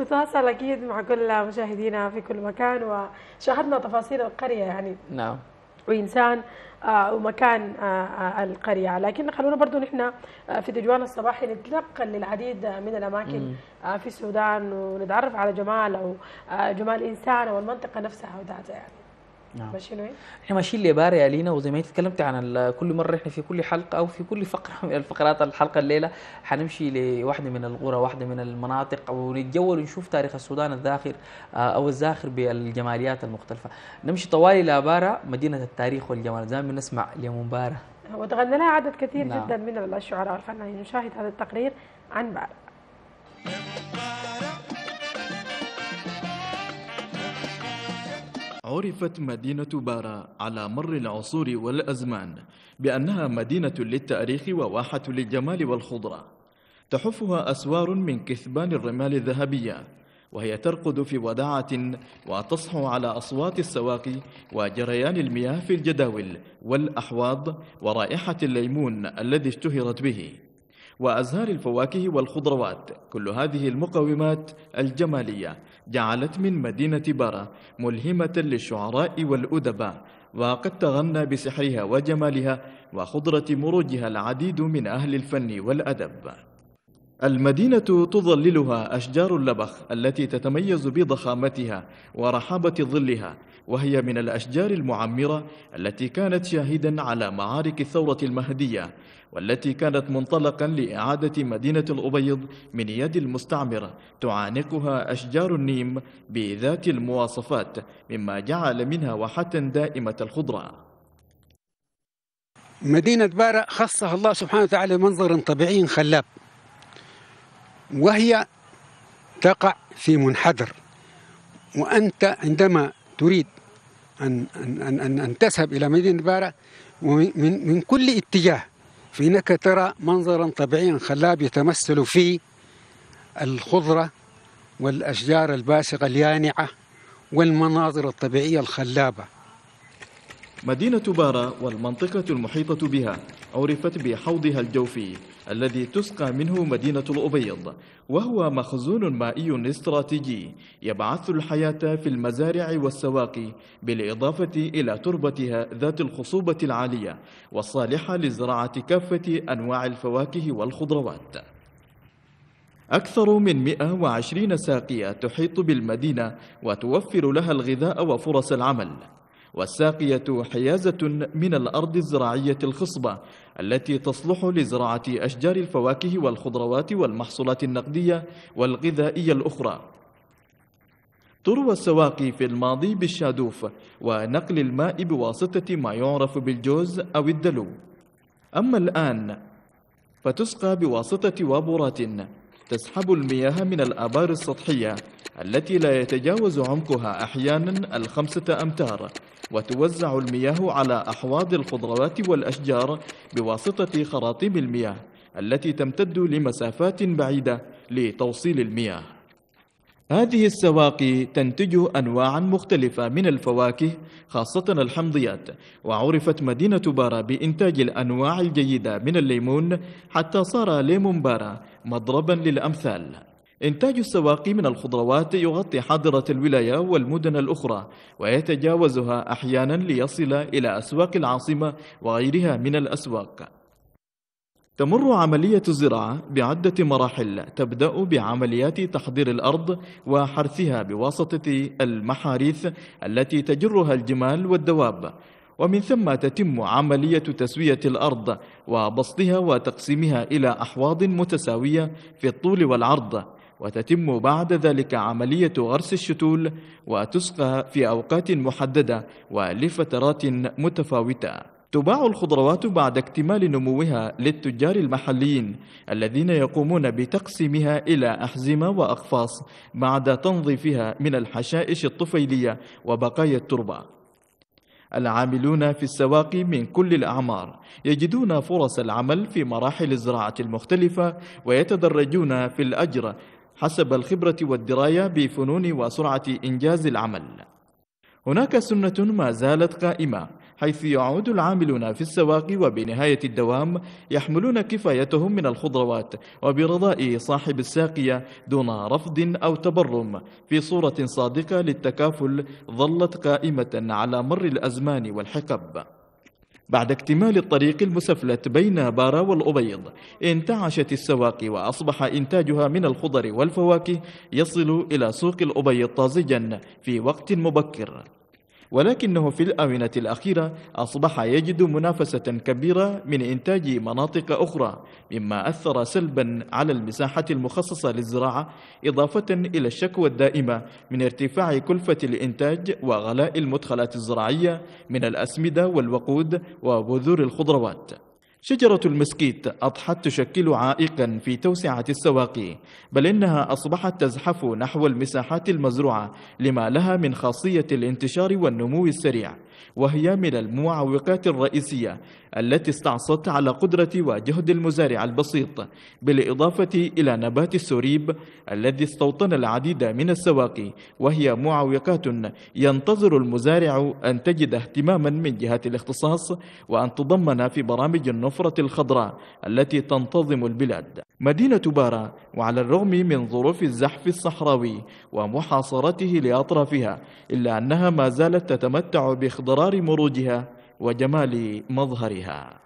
نتواصل اكيد مع كل مشاهدينا في كل مكان وشاهدنا تفاصيل القريه يعني نعم وانسان آه، ومكان آه، آه، القريه لكن خلونا برضو نحن في تجوان الصباحي نتنقل للعديد من الاماكن في السودان ونتعرف على جمال او جمال انسان والمنطقه نفسها وذاتها يعني نعم ماشيين وين؟ احنا ماشيين يا لينا وزي ما انت تكلمت عن كل مرة احنا في كل حلقة أو في كل فقرة من الفقرات الحلقة الليلة حنمشي لواحدة من القرى واحدة من المناطق ونتجول ونشوف تاريخ السودان الذاخر آه، أو الزاخر بالجماليات المختلفة نمشي طوالي بارا مدينة التاريخ والجمال زي ما اليوم لمبارة وتغنى لها عدد كثير نعم. جدا من الشعراء والفنانين نشاهد هذا التقرير عن بارا عرفت مدينة بارا على مر العصور والأزمان بأنها مدينة للتاريخ وواحة للجمال والخضرة تحفها أسوار من كثبان الرمال الذهبية وهي ترقد في وداعة وتصحو على أصوات السواقي وجريان المياه في الجداول والأحواض ورائحة الليمون الذي اشتهرت به وأزهار الفواكه والخضروات كل هذه المقومات الجمالية جعلت من مدينة بارا ملهمة للشعراء والأدباء وقد تغنى بسحرها وجمالها وخضرة مروجها العديد من أهل الفن والأدب المدينة تظللها أشجار اللبخ التي تتميز بضخامتها ورحابة ظلها وهي من الأشجار المعمرة التي كانت شاهدا على معارك الثورة المهدية والتي كانت منطلقا لإعادة مدينة الأبيض من يد المستعمرة تعانقها أشجار النيم بذات المواصفات مما جعل منها واحة دائمة الخضرة مدينة بارا خصها الله سبحانه وتعالى منظر طبيعي خلاب وهي تقع في منحدر وأنت عندما تريد أن أن أن, أن تذهب إلى مدينة بارة من من كل اتجاه فإنك ترى منظرا طبيعيا خلاب يتمثل في الخضرة والأشجار الباسقة اليانعة والمناظر الطبيعية الخلابة مدينة بارا والمنطقة المحيطة بها عرفت بحوضها الجوفي الذي تسقى منه مدينة الأبيض وهو مخزون مائي استراتيجي يبعث الحياة في المزارع والسواقي بالإضافة إلى تربتها ذات الخصوبة العالية والصالحة لزراعة كافة أنواع الفواكه والخضروات أكثر من 120 ساقية تحيط بالمدينة وتوفر لها الغذاء وفرص العمل والساقية حيازة من الأرض الزراعية الخصبة التي تصلح لزراعة أشجار الفواكه والخضروات والمحصولات النقدية والغذائية الأخرى تروى السواقي في الماضي بالشادوف ونقل الماء بواسطة ما يعرف بالجوز أو الدلو أما الآن فتسقى بواسطة وابورات تسحب المياه من الآبار السطحية التي لا يتجاوز عمقها أحيانا الخمسة أمتار وتوزع المياه على أحواض الخضروات والأشجار بواسطة خراطيم المياه التي تمتد لمسافات بعيدة لتوصيل المياه هذه السواقي تنتج أنواعا مختلفة من الفواكه خاصة الحمضيات وعرفت مدينة بارا بإنتاج الأنواع الجيدة من الليمون حتى صار ليمون بارا مضربا للأمثال إنتاج السواقي من الخضروات يغطي حاضرة الولاية والمدن الأخرى ويتجاوزها أحيانا ليصل إلى أسواق العاصمة وغيرها من الأسواق تمر عملية الزراعة بعدة مراحل تبدأ بعمليات تحضير الأرض وحرثها بواسطة المحاريث التي تجرها الجمال والدواب ومن ثم تتم عملية تسوية الأرض وبسطها وتقسيمها إلى أحواض متساوية في الطول والعرض وتتم بعد ذلك عملية غرس الشتول وتسقى في أوقات محددة ولفترات متفاوتة تباع الخضروات بعد اكتمال نموها للتجار المحليين الذين يقومون بتقسيمها إلى أحزمة وأقفاص بعد تنظيفها من الحشائش الطفيلية وبقايا التربة العاملون في السواقي من كل الأعمار يجدون فرص العمل في مراحل الزراعة المختلفة ويتدرجون في الأجر حسب الخبرة والدراية بفنون وسرعة إنجاز العمل هناك سنة ما زالت قائمة حيث يعود العاملون في السواق وبنهاية الدوام يحملون كفايتهم من الخضروات وبرضاء صاحب الساقية دون رفض أو تبرم في صورة صادقة للتكافل ظلت قائمة على مر الأزمان والحقب بعد اكتمال الطريق المسفلت بين بارا والأبيض انتعشت السواقي وأصبح إنتاجها من الخضر والفواكه يصل إلى سوق الأبيض طازجا في وقت مبكر ولكنه في الآونة الأخيرة أصبح يجد منافسة كبيرة من إنتاج مناطق أخرى مما أثر سلبا على المساحة المخصصة للزراعة إضافة إلى الشكوى الدائمة من ارتفاع كلفة الإنتاج وغلاء المدخلات الزراعية من الأسمدة والوقود وبذور الخضروات شجرة المسكيت أضحت تشكل عائقا في توسعة السواقي بل إنها أصبحت تزحف نحو المساحات المزروعة لما لها من خاصية الانتشار والنمو السريع وهي من المعوقات الرئيسية التي استعصت على قدرة وجهد المزارع البسيط بالإضافة إلى نبات السريب الذي استوطن العديد من السواقي وهي معوقات ينتظر المزارع أن تجد اهتماما من جهة الاختصاص وأن تضمن في برامج النفرة الخضراء التي تنتظم البلاد مدينة بارا وعلى الرغم من ظروف الزحف الصحراوي ومحاصرته لأطرافها إلا أنها ما زالت تتمتع بإخضرار مروجها وجمال مظهرها